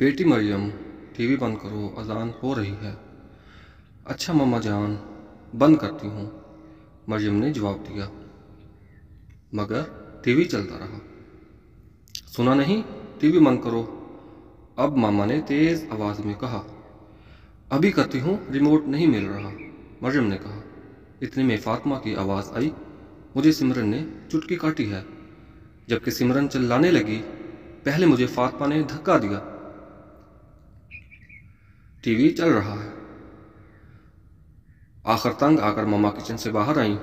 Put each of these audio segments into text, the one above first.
बेटी मरियम टीवी बंद करो अजान हो रही है अच्छा मामा जान बंद करती हूँ मरियम ने जवाब दिया मगर टीवी चलता रहा सुना नहीं टीवी बंद करो अब मामा ने तेज़ आवाज़ में कहा अभी करती हूँ रिमोट नहीं मिल रहा मरियम ने कहा इतने में फातिमा की आवाज़ आई मुझे सिमरन ने चुटकी काटी है जबकि सिमरन चिल्लाने लगी पहले मुझे फातिमा ने धक्का दिया टीवी चल रहा है आखिर तंग आकर मामा किचन से बाहर आई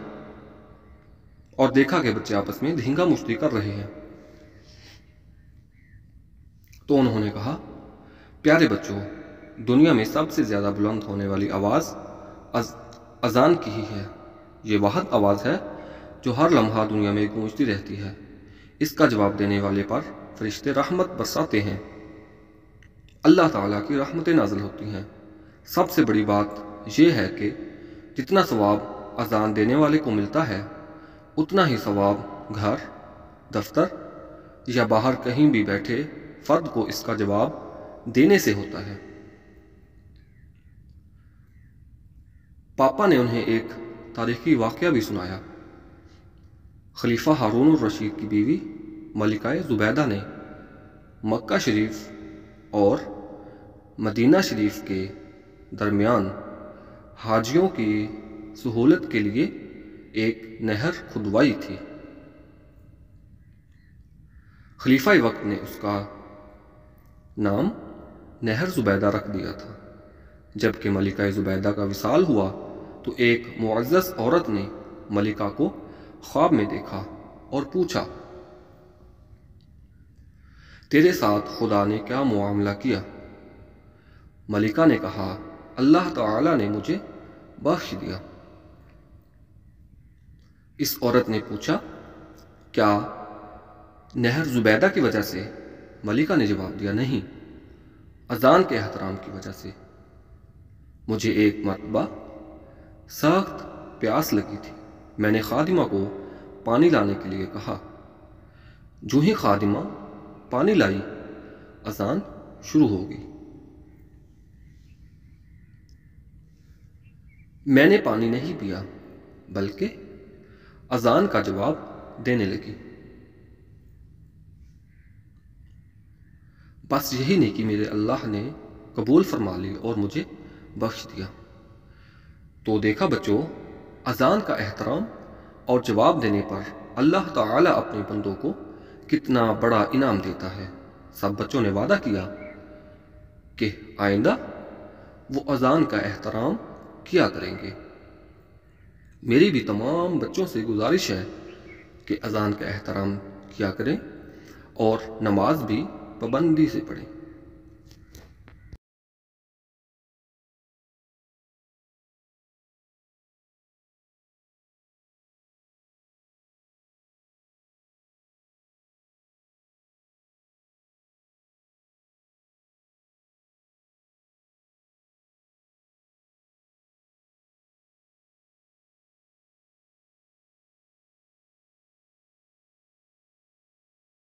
और देखा कि बच्चे आपस में धींगा मुश्ती कर रहे हैं तो उन्होंने कहा प्यारे बच्चों दुनिया में सबसे ज़्यादा बुलंद होने वाली आवाज़ अज, अजान की ही है ये वह आवाज़ है जो हर लम्हा दुनिया में गूंजती रहती है इसका जवाब देने वाले पर फरिश्ते रहमत बरसाते हैं अल्लाह ताला की रहमतें नाजिल होती हैं सबसे बड़ी बात यह है कि जितना सवाब अजान देने वाले को मिलता है उतना ही सवाब घर दफ्तर या बाहर कहीं भी बैठे फ़र्द को इसका जवाब देने से होता है पापा ने उन्हें एक तारीखी वाक़ भी सुनाया खलीफा हारून रशीद की बीवी मलिकाए ज़ुबैदा ने मक्का शरीफ और मदीना शरीफ के दरमियान हाजियों की सहूलत के लिए एक नहर खुदवाई थी खलीफा वक्त ने उसका नाम नहर ज़ुबैदा रख दिया था जबकि मलिका ज़ुबैदा का विसाल हुआ तो एक मुआजस औरत ने मलिका को ख्वाब में देखा और पूछा तेरे साथ खुदा ने क्या मामला किया मलिका ने कहा अल्लाह ताला ने मुझे बख्श दिया इस औरत ने पूछा क्या नहर जुबैदा की वजह से मलिका ने जवाब दिया नहीं अजान के एहतराम की वजह से मुझे एक मरतबा सख्त प्यास लगी थी मैंने खादिमा को पानी लाने के लिए कहा जो ही खादिमा पानी लाई अजान शुरू हो गई मैंने पानी नहीं पिया बल्कि अजान का जवाब देने लगी बस यही नहीं कि मेरे अल्लाह ने कबूल फरमा ली और मुझे बख्श दिया तो देखा बच्चों अजान का एहतराम और जवाब देने पर अल्लाह ताला अपने बंदों को कितना बड़ा इनाम देता है सब बच्चों ने वादा किया कि आइंदा वो अजान का एहतराम किया करेंगे मेरी भी तमाम बच्चों से गुजारिश है कि अजान का एहतराम किया करें और नमाज भी पाबंदी से पढ़ें